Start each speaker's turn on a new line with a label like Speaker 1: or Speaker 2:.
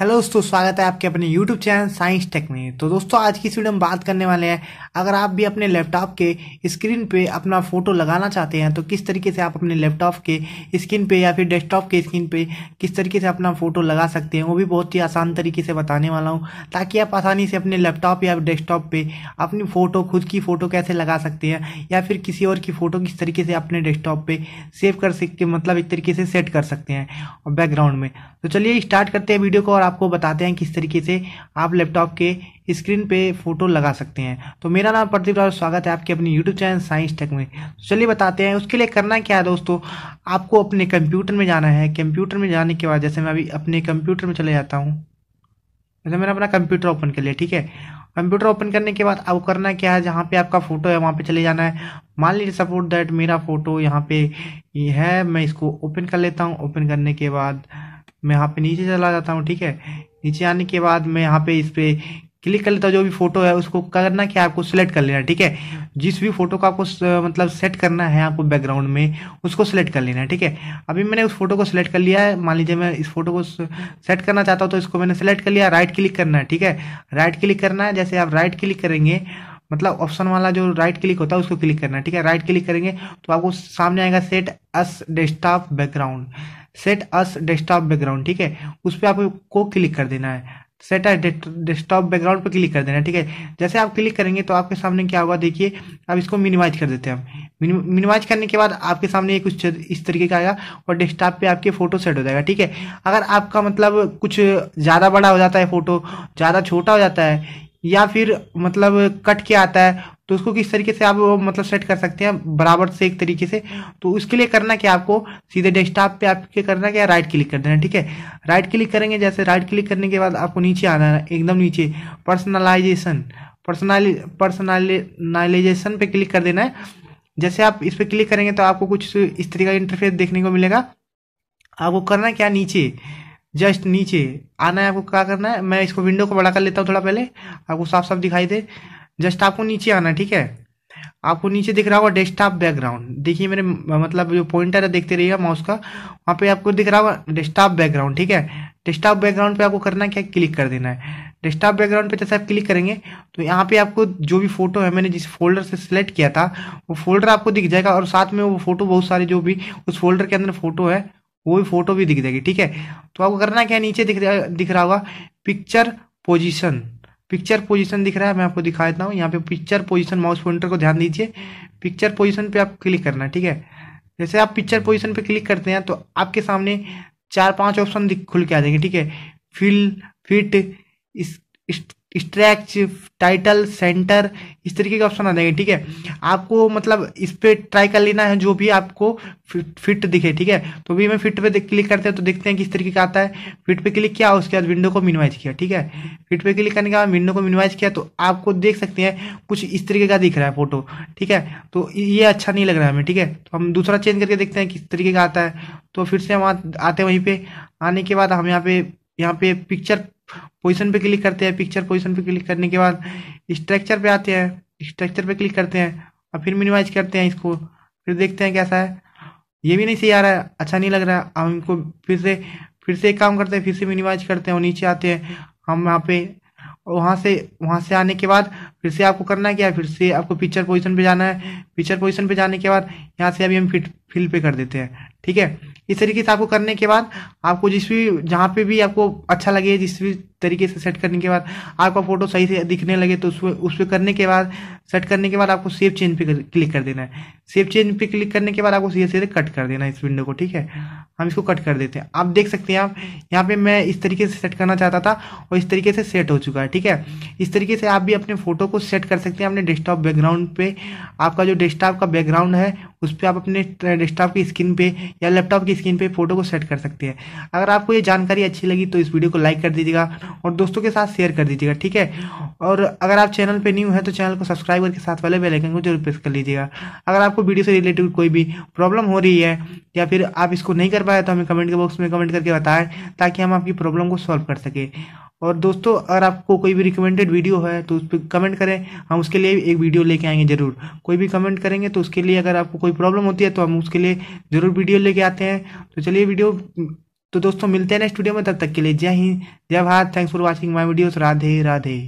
Speaker 1: hello दोस्तों स्वागत है आपके अपने यूट्यूब चैनल साइंस टेक में तो दोस्तों आज की इस वीडियो में बात करने वाले हैं अगर आप भी अपने लैपटॉप के स्क्रीन पे अपना फ़ोटो लगाना चाहते हैं तो किस तरीके से आप अपने लैपटॉप के स्क्रीन पे या फिर डेस्कटॉप के स्क्रीन पे किस तरीके से अपना फ़ोटो लगा सकते हैं वो भी बहुत ही आसान तरीके से बताने वाला हूँ ताकि आप आसानी से अपने लैपटॉप या डेस्कटॉप पर अपनी फ़ोटो खुद की फ़ोटो कैसे लगा सकते हैं या फिर किसी और की फ़ोटो किस तरीके से अपने डेस्कटॉप पर सेव कर सकते मतलब एक तरीके से सेट कर सकते हैं बैकग्राउंड में तो चलिए स्टार्ट करते हैं वीडियो को और आपको बताते हैं किस तरीके से आप लैपटॉप के स्क्रीन पे फोटो लगा सकते हैं तो मेरा नाम प्रदीप राव स्वागत है आपके अपने यूट्यूब चैनल साइंस टेक में तो चलिए बताते हैं उसके लिए करना क्या है दोस्तों आपको अपने कंप्यूटर में जाना है कंप्यूटर में जाने के बाद जैसे मैं अभी अपने कंप्यूटर में चले जाता हूँ जैसे मतलब मैंने अपना कंप्यूटर ओपन कर लिया ठीक है कंप्यूटर ओपन करने के बाद आपको करना क्या है जहाँ पे आपका फोटो है वहाँ पे चले जाना है मान लीजिए सपोर्ट दैट मेरा फोटो यहाँ पे ये यह है मैं इसको ओपन कर लेता हूँ ओपन करने के बाद मैं यहाँ पे नीचे चला जाता हूँ ठीक है नीचे आने के बाद मैं यहाँ पे इस पर क्लिक कर लेता हूँ जो भी फोटो है उसको करना क्या आपको सिलेक्ट कर लेना ठीक है जिस भी फोटो का आपको मतलब सेट करना है आपको बैकग्राउंड में उसको सिलेक्ट कर लेना है ठीक है अभी मैंने उस फोटो को सिलेक्ट कर लिया है मान लीजिए मैं इस फोटो को सेट करना चाहता हूँ तो इसको मैंने सेलेक्ट कर लिया राइट क्लिक करना है ठीक है राइट क्लिक करना है जैसे आप राइट क्लिक करेंगे मतलब ऑप्शन वाला जो राइट क्लिक होता है उसको क्लिक करना है ठीक है राइट क्लिक करेंगे तो आपको सामने आएगा set as desktop background set as desktop background ठीक है उस पर आपको क्लिक कर देना है सेट एस डेस्कटॉप बैकग्राउंड पर क्लिक कर देना है ठीक है जैसे आप क्लिक करेंगे तो आपके सामने क्या होगा देखिए अब इसको मिनिमाइज कर देते हैं हम मिनिमाइज करने के बाद आपके सामने ये कुछ इस तरीके का आएगा और डेस्कटॉप पे आपके फोटो सेट हो जाएगा ठीक है अगर आपका मतलब कुछ ज़्यादा बड़ा हो जाता है फोटो ज़्यादा छोटा हो जाता है या फिर मतलब कट के आता है तो उसको किस तरीके से आप मतलब सेट कर सकते हैं बराबर से एक तरीके से तो उसके लिए करना क्या आपको सीधे डेस्कटॉप पे आपके करना क्या राइट क्लिक कर देना ठीक है राइट क्लिक करेंगे जैसे राइट क्लिक करने के बाद आपको नीचे आना है एकदम नीचे पर्सनलाइजेशन पर्सनल पर्सनलाइजेशन पे क्लिक कर देना है जैसे आप इस पर क्लिक करेंगे तो आपको कुछ इस तरीके का इंटरफेस देखने को मिलेगा आपको करना क्या नीचे जस्ट नीचे आना है आपको क्या करना है मैं इसको विंडो को बड़ा कर लेता हूँ थोड़ा पहले आपको साफ साफ दिखाई दे जस्ट आपको नीचे आना ठीक है आपको नीचे दिख रहा होगा डेस्कटॉप बैकग्राउंड देखिए मेरे मतलब जो पॉइंटर है देखते रहिएगा माउस का वहाँ पे आपको दिख रहा होगा डेस्कटॉप बैकग्राउंड ठीक है डेस्कटॉप बैकग्राउंड पे आपको करना क्या क्लिक कर देना है डेस्कटॉप बैकग्राउंड पे जैसे आप क्लिक करेंगे तो यहाँ पे आपको जो भी फोटो है मैंने जिस फोल्डर से सिलेक्ट किया था वो फोल्डर आपको दिख जाएगा और साथ में वो फोटो बहुत सारे जो भी उस फोल्डर के अंदर फोटो है वो भी फोटो भी दिख जाएगी ठीक है तो आपको करना क्या नीचे दिख दिख रहा होगा पिक्चर पोजिशन पिक्चर पोजीशन दिख रहा है मैं आपको दिखा देता हूँ यहाँ पे पिक्चर पोजीशन माउस पॉइंटर को ध्यान दीजिए पिक्चर पोजीशन पे आप क्लिक करना है ठीक है जैसे आप पिक्चर पोजीशन पे क्लिक करते हैं तो आपके सामने चार पांच ऑप्शन खुल के आ जाएंगे ठीक है fill fit stretch tile centre इस तरीके के ऑप्शन आ जाएंगे ठीक है आपको मतलब इस पर ट्राई कर लेना है जो भी आपको फिट दिखे ठीक है तो भी हमें फिट पे क्लिक करते हैं तो देखते हैं किस तरीके का आता है फिट पे क्लिक किया उसके बाद विंडो को मिनिमाइज किया ठीक है फिट पे क्लिक करने के बाद विंडो को मिनिमाइज किया तो आपको देख सकते हैं कुछ इस तरीके का दिख रहा है फोटो ठीक है तो ये अच्छा नहीं लग रहा है हमें ठीक है तो हम दूसरा चेंज करके देखते हैं किस तरीके का आता है तो फिर से हम आते हैं वहीं पर आने के बाद हम यहाँ पे यहाँ पे पिक्चर पोजिशन पे क्लिक करते हैं पिक्चर पोजिशन पे क्लिक करने के बाद स्ट्रक्चर पे आते हैं स्ट्रक्चर पे क्लिक करते हैं और फिर मिनिमाइज करते हैं इसको फिर देखते हैं कैसा है ये भी नहीं सही आ रहा है अच्छा नहीं लग रहा है हम इनको फिर से फिर से एक काम करते हैं फिर से मिनिमाइज करते हैं और नीचे आते हैं हम यहाँ पे वहाँ से वहाँ से आने के बाद फिर से आपको करना है क्या फिर से आपको पिक्चर पोजिशन पे जाना है पिक्चर पोजिशन पे जाने के बाद यहाँ से अभी हम फिट फिल पे कर देते हैं ठीक है इस तरीके से आपको करने के बाद आपको जिस भी जहाँ पे भी आपको अच्छा लगे जिस भी तरीके से सेट करने के बाद आपका फोटो सही से दिखने लगे तो उस उस पर करने के बाद सेट करने के बाद आपको सेव चेंज पे क्लिक कर देना है सेव चेंज पे क्लिक करने के बाद आपको सीधे सीधे कट कर देना है इस विंडो को ठीक है हम इसको कट कर देते हैं आप देख सकते हैं आप यहाँ पे मैं इस तरीके से सेट करना चाहता था और इस तरीके से सेट हो चुका है ठीक है इस तरीके से आप भी अपने फोटो को सेट कर सकते हैं अपने डेस्कटॉप बैकग्राउंड पे आपका जो डेस्कटॉप का बैकग्राउंड है उस पर आप अपने डेस्कटॉप की स्क्रीन पे या लैपटॉप की स्क्रीन पे फोटो को सेट कर सकते हैं अगर आपको ये जानकारी अच्छी लगी तो इस वीडियो को लाइक कर दीजिएगा और दोस्तों के साथ शेयर कर दीजिएगा ठीक है और अगर आप चैनल पर न्यू है तो चैनल को सब्सक्राइब करके साथ वाले बेलाइकन को जरूर प्रेस कर लीजिएगा अगर आपको वीडियो से रिलेटेड कोई भी प्रॉब्लम हो रही है या फिर आप इसको नहीं कर पाए तो हमें कमेंट के बॉक्स में कमेंट करके बताएं ताकि हम आपकी प्रॉब्लम को सॉल्व कर सकें और दोस्तों अगर आपको कोई भी रिकमेंडेड वीडियो है तो उस पर कमेंट करें हम उसके लिए एक वीडियो लेके आएंगे ज़रूर कोई भी कमेंट करेंगे तो उसके लिए अगर आपको कोई प्रॉब्लम होती है तो हम उसके लिए ज़रूर वीडियो लेके आते हैं तो चलिए वीडियो तो दोस्तों मिलते हैं नेक्स्ट वीडियो में तब तक के लिए जय हिंद जय Bharat thanks for watching my videos Radhe Radhe